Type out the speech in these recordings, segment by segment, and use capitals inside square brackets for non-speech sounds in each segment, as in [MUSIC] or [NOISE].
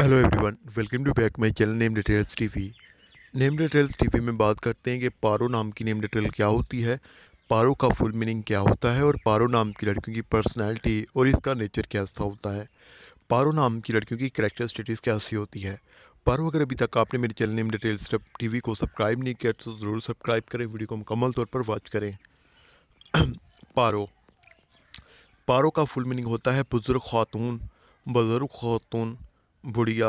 hello everyone welcome to back my channel name details TV name details TV में बात करते हैं कि पारो नाम की नेम डिटेल क्या होती है पारो का फुल मीनिंग क्या होता है और पारो नाम की लड़कियों की पर्सनालिटी और इसका नेचर कैसा होता है पारो नाम की लड़कियों की करेक्टर स्टेटस कैसी होती है पारो अगर अभी तक आपने मेरे चैनल नेम डिटेल्स टी को सब्सक्राइब नहीं किया तो ज़रूर सब्सक्राइब करें वीडियो को मुकम्मल तौर पर वॉच करें [CLEARS THROAT] पारो पारो का फुल मीनिंग होता है बुज़ुर्ग खातून बुज़ुर्ग खातून बुढ़िया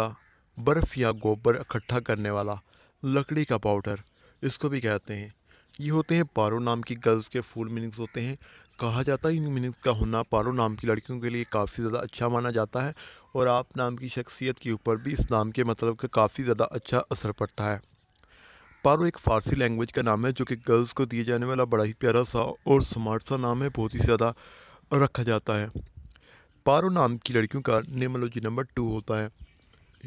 बर्फ़ या गोबर इकट्ठा करने वाला लकड़ी का पाउडर इसको भी कहते हैं ये होते हैं पारो नाम की गर्ल्स के फुल मीनिंग्स होते हैं कहा जाता है इन मीनिंग्स का होना पारो नाम की लड़कियों के लिए काफ़ी ज़्यादा अच्छा माना जाता है और आप नाम की शख्सियत के ऊपर भी इस नाम के मतलब का काफ़ी ज़्यादा अच्छा असर पड़ता है पारो एक फ़ारसी लैंग्वेज का नाम है जो कि गर्ल्स को दिए जाने वाला बड़ा ही प्यारा सा और स्मार्ट सा नाम है बहुत ही ज़्यादा रखा जाता है पारो नाम की लड़कियों का नेमोलॉजी नंबर टू होता है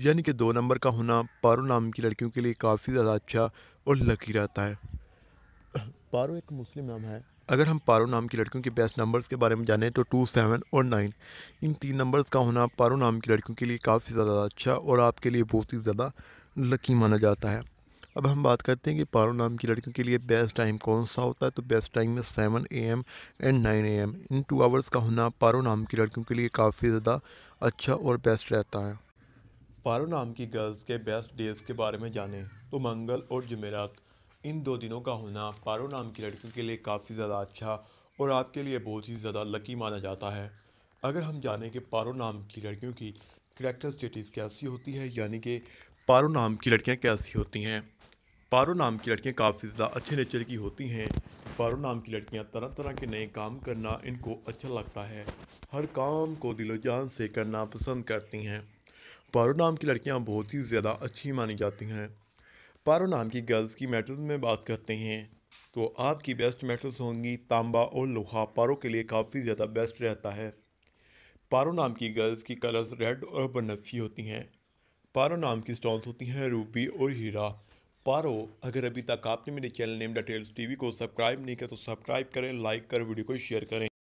यानी कि दो नंबर का होना पारो नाम की लड़कियों के लिए काफ़ी ज़्यादा अच्छा और लकी रहता है पारो एक मुस्लिम नाम है अगर हम पारो नाम की लड़कियों के बेस्ट नंबर्स के बारे में जानें तो टू सेवन और नाइन इन तीन नंबर्स का होना पारो नाम की लड़कियों के लिए काफ़ी ज़्यादा अच्छा और आपके लिए बहुत ही ज़्यादा लकी माना जाता है अब हम बात करते हैं कि पारो नाम की लड़कियों के लिए बेस्ट टाइम कौन सा होता है तो बेस्ट टाइम में seven A M and nine A M इन टू आवर्स का होना पारो नाम की लड़कियों के लिए काफ़ी ज़्यादा अच्छा और बेस्ट रहता है पारो नाम की गर्ल्स के बेस्ट डेज के बारे में जानें तो मंगल और जमेरात इन दो दिनों का होना पारो नाम की लड़कियों के लिए काफ़ी ज़्यादा अच्छा और आपके लिए बहुत ही ज़्यादा लकी माना जाता है अगर हम जाने कि पारो नाम की लड़कियों की करेक्टर स्टेटिस कैसी होती है यानी कि पारो नाम की लड़कियाँ कैसी होती हैं पारो नाम की लड़कियाँ काफ़ी ज़्यादा अच्छे नेचर की होती हैं पारो नाम की लड़कियाँ तरह तरह के नए काम करना इनको अच्छा लगता है हर काम को दिलो जान से करना पसंद करती हैं पारो नाम की लड़कियाँ बहुत ही ज़्यादा अच्छी मानी जाती हैं पारो नाम की गर्ल्स की मेटल्स में बात करते हैं तो आपकी बेस्ट मेटल्स होंगी तांबा और लोहा पारो के लिए काफ़ी ज़्यादा बेस्ट रहता है पारो नाम की गर्ल्स की कलर्स रेड और बनफी होती हैं पारो नाम की स्टोन्स होती हैं रूबी और हीरा पारो अगर अभी तक आपने मेरे चैनल नेम डिटेल्स टीवी को सब्सक्राइब नहीं किया तो सब्सक्राइब करें लाइक करें वीडियो को शेयर करें